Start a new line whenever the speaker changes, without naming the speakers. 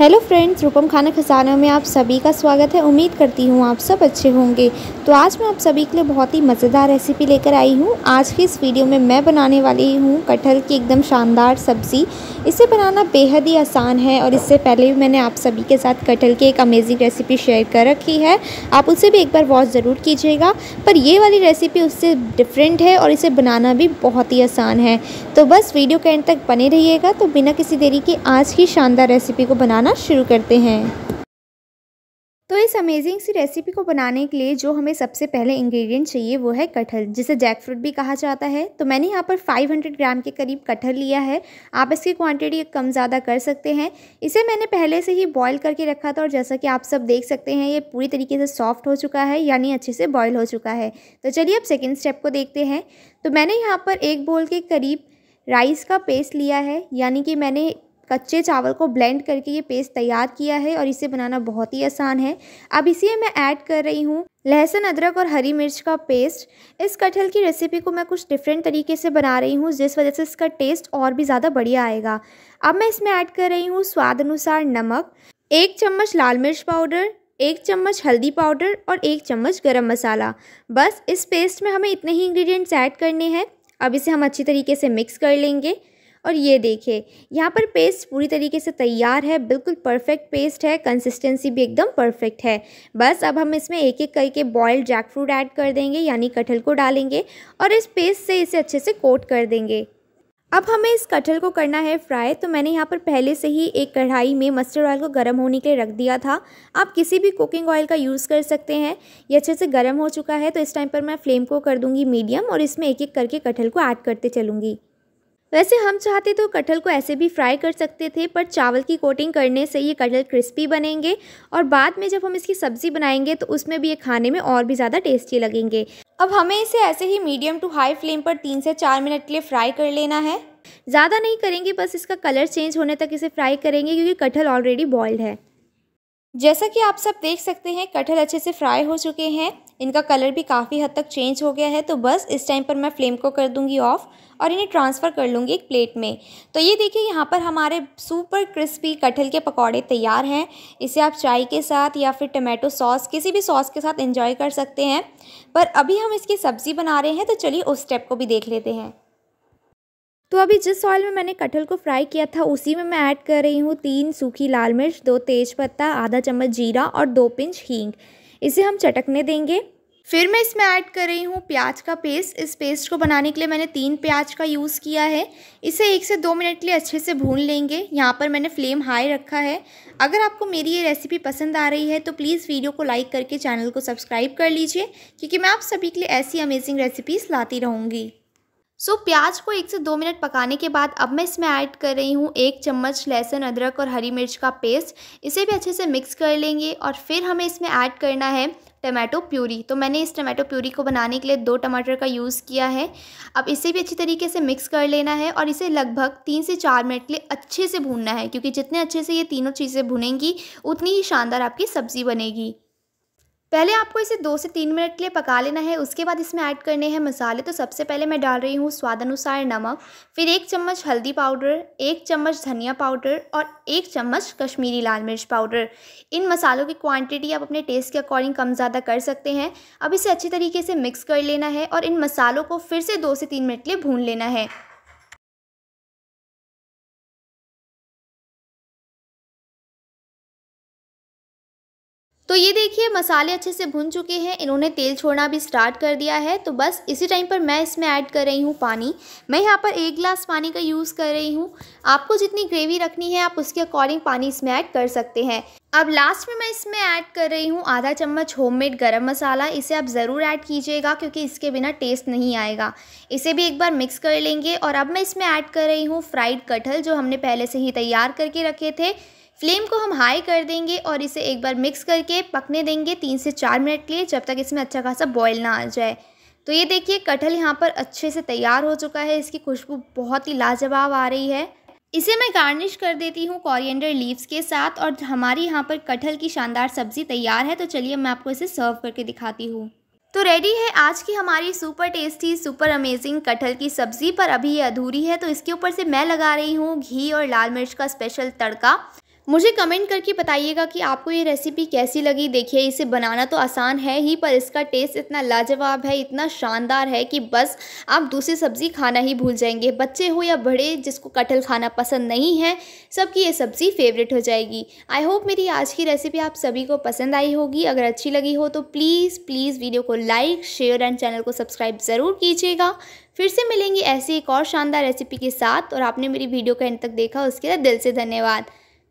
hello friends Rupam खाना खजाना में आप सभी का स्वागत है उम्मीद करती हूँ आप सब अच्छे होंगे तो आज मैं आप सभी के लिए बहुत ही मज़ेदार रेसिपी लेकर आई हूँ आज की इस वीडियो में मैं बनाने वाली हूँ कटहल की एकदम शानदार सब्ज़ी इसे बनाना बेहद ही आसान है और इससे पहले भी मैंने आप सभी के साथ कटहल की एक अमेजिंग रेसिपी शेयर कर रखी है आप उसे भी एक बार वॉच ज़रूर कीजिएगा पर ये वाली रेसिपी उससे डिफरेंट है और इसे बनाना भी बहुत ही आसान है तो बस वीडियो के एंड तक बने रहिएगा तो बिना किसी देरी के आज की शानदार रेसिपी को बनाना बनाना शुरू करते हैं तो इस अमेजिंग सी रेसिपी को बनाने के लिए जो हमें सबसे पहले इंग्रेडिएंट चाहिए वो है कटहल जिसे जैक फ्रूट भी कहा जाता है तो मैंने यहाँ पर 500 ग्राम के करीब कटहल लिया है आप इसकी क्वांटिटी कम ज़्यादा कर सकते हैं इसे मैंने पहले से ही बॉईल करके रखा था और जैसा कि आप सब देख सकते हैं ये पूरी तरीके से सॉफ्ट हो चुका है यानी अच्छे से बॉयल हो चुका है तो चलिए अब सेकेंड स्टेप को देखते हैं तो मैंने यहाँ पर एक बोल के करीब राइस का पेस्ट लिया है यानी कि मैंने कच्चे चावल को ब्लेंड करके ये पेस्ट तैयार किया है और इसे बनाना बहुत ही आसान है अब इसे मैं ऐड कर रही हूँ लहसुन अदरक और हरी मिर्च का पेस्ट इस कटहल की रेसिपी को मैं कुछ डिफरेंट तरीके से बना रही हूँ जिस वजह से इसका टेस्ट और भी ज़्यादा बढ़िया आएगा अब मैं इसमें ऐड कर रही हूँ स्वाद अनुसार नमक एक चम्मच लाल मिर्च पाउडर एक चम्मच हल्दी पाउडर और एक चम्मच गरम मसाला बस इस पेस्ट में हमें इतने ही इंग्रेडिएंट्स ऐड करने हैं अब इसे हम अच्छी तरीके से मिक्स कर लेंगे और ये देखिए यहाँ पर पेस्ट पूरी तरीके से तैयार है बिल्कुल परफेक्ट पेस्ट है कंसिस्टेंसी भी एकदम परफेक्ट है बस अब हम इसमें एक एक करके बॉयल्ड जैक फ्रूट ऐड कर देंगे यानी कटहल को डालेंगे और इस पेस्ट से इसे अच्छे से कोट कर देंगे अब हमें इस कटहल को करना है फ्राई तो मैंने यहाँ पर पहले से ही एक कढ़ाई में मस्टर्ड ऑयल को गर्म होने के लिए रख दिया था आप किसी भी कुकिंग ऑयल का यूज़ कर सकते हैं ये अच्छे से गर्म हो चुका है तो इस टाइम पर मैं फ्लेम को कर दूंगी मीडियम और इसमें एक एक करके कटहल को ऐड करते चलूँगी वैसे हम चाहते तो कटहल को ऐसे भी फ्राई कर सकते थे पर चावल की कोटिंग करने से ये कटहल क्रिस्पी बनेंगे और बाद में जब हम इसकी सब्ज़ी बनाएंगे तो उसमें भी ये खाने में और भी ज़्यादा टेस्टी लगेंगे अब हमें इसे ऐसे ही मीडियम टू हाई फ्लेम पर तीन से चार मिनट के लिए फ्राई कर लेना है ज़्यादा नहीं करेंगे बस इसका कलर चेंज होने तक इसे फ्राई करेंगे क्योंकि कटहल ऑलरेडी बॉयल्ड है जैसा कि आप सब देख सकते हैं कटहल अच्छे से फ्राई हो चुके हैं इनका कलर भी काफ़ी हद तक चेंज हो गया है तो बस इस टाइम पर मैं फ्लेम को कर दूंगी ऑफ़ और इन्हें ट्रांसफ़र कर लूँगी एक प्लेट में तो ये देखिए यहाँ पर हमारे सुपर क्रिस्पी कटहल के पकौड़े तैयार हैं इसे आप चाय के साथ या फिर टमाटो सॉस किसी भी सॉस के साथ इंजॉय कर सकते हैं पर अभी हम इसकी सब्ज़ी बना रहे हैं तो चलिए उस स्टेप को भी देख लेते हैं तो अभी जिस ऑयल में मैंने कटहल को फ्राई किया था उसी में मैं ऐड कर रही हूँ तीन सूखी लाल मिर्च दो तेज़पत्ता आधा चम्मच जीरा और दो पिंच हींग इसे हम चटकने देंगे फिर मैं इसमें ऐड कर रही हूँ प्याज का पेस्ट इस पेस्ट को बनाने के लिए मैंने तीन प्याज का यूज़ किया है इसे एक से दो मिनट के लिए अच्छे से भून लेंगे यहाँ पर मैंने फ्लेम हाई रखा है अगर आपको मेरी ये रेसिपी पसंद आ रही है तो प्लीज़ वीडियो को लाइक करके चैनल को सब्सक्राइब कर लीजिए क्योंकि मैं आप सभी के लिए ऐसी अमेजिंग रेसिपीज़ लाती रहूँगी सो so, प्याज को एक से दो मिनट पकाने के बाद अब मैं इसमें ऐड कर रही हूँ एक चम्मच लहसुन अदरक और हरी मिर्च का पेस्ट इसे भी अच्छे से मिक्स कर लेंगे और फिर हमें इसमें ऐड करना है टमाटो प्यूरी तो मैंने इस टमाटो प्यूरी को बनाने के लिए दो टमाटर का यूज़ किया है अब इसे भी अच्छी तरीके से मिक्स कर लेना है और इसे लगभग तीन से चार मिनट के लिए अच्छे से भूनना है क्योंकि जितने अच्छे से ये तीनों चीज़ें भुनेंगी उतनी ही शानदार आपकी सब्ज़ी बनेगी पहले आपको इसे दो से तीन मिनट के लिए पका लेना है उसके बाद इसमें ऐड करने हैं मसाले तो सबसे पहले मैं डाल रही हूँ स्वाद अनुसार नमक फिर एक चम्मच हल्दी पाउडर एक चम्मच धनिया पाउडर और एक चम्मच कश्मीरी लाल मिर्च पाउडर इन मसालों की क्वांटिटी आप अपने टेस्ट के अकॉर्डिंग कम ज़्यादा कर सकते हैं अब इसे अच्छी तरीके से मिक्स कर लेना है और इन मसालों को फिर से दो से तीन मिनट के लिए भून लेना है तो ये देखिए मसाले अच्छे से भुन चुके हैं इन्होंने तेल छोड़ना भी स्टार्ट कर दिया है तो बस इसी टाइम पर मैं इसमें ऐड कर रही हूँ पानी मैं यहाँ पर एक ग्लास पानी का यूज़ कर रही हूँ आपको जितनी ग्रेवी रखनी है आप उसके अकॉर्डिंग पानी इसमें ऐड कर सकते हैं अब लास्ट में मैं इसमें ऐड कर रही हूँ आधा चम्मच होममेड गरम मसाला इसे आप ज़रूर ऐड कीजिएगा क्योंकि इसके बिना टेस्ट नहीं आएगा इसे भी एक बार मिक्स कर लेंगे और अब मैं इसमें ऐड कर रही हूँ फ्राइड कटहल जो हमने पहले से ही तैयार करके रखे थे फ्लेम को हम हाई कर देंगे और इसे एक बार मिक्स करके पकने देंगे तीन से चार मिनट के लिए जब तक इसमें अच्छा खासा बॉयल ना आ जाए तो ये देखिए कटहल यहाँ पर अच्छे से तैयार हो चुका है इसकी खुशबू बहुत ही लाजवाब आ रही है इसे मैं गार्निश कर देती हूँ कॉरिएंडर लीव्स के साथ और हमारी यहाँ पर कटहल की शानदार सब्ज़ी तैयार है तो चलिए मैं आपको इसे सर्व करके दिखाती हूँ तो रेडी है आज की हमारी सुपर टेस्टी सुपर अमेजिंग कटहल की सब्ज़ी पर अभी ये अधूरी है तो इसके ऊपर से मैं लगा रही हूँ घी और लाल मिर्च का स्पेशल तड़का मुझे कमेंट करके बताइएगा कि आपको ये रेसिपी कैसी लगी देखिए इसे बनाना तो आसान है ही पर इसका टेस्ट इतना लाजवाब है इतना शानदार है कि बस आप दूसरी सब्ज़ी खाना ही भूल जाएंगे बच्चे हो या बड़े जिसको कटहल खाना पसंद नहीं है सबकी ये सब्ज़ी फेवरेट हो जाएगी आई होप मेरी आज की रेसिपी आप सभी को पसंद आई होगी अगर अच्छी लगी हो तो प्लीज़ प्लीज़ वीडियो को लाइक शेयर एंड चैनल को सब्सक्राइब ज़रूर कीजिएगा फिर से मिलेंगे ऐसी एक और शानदार रेसिपी के साथ और आपने मेरी वीडियो का एंड तक देखा उसके लिए दिल से धन्यवाद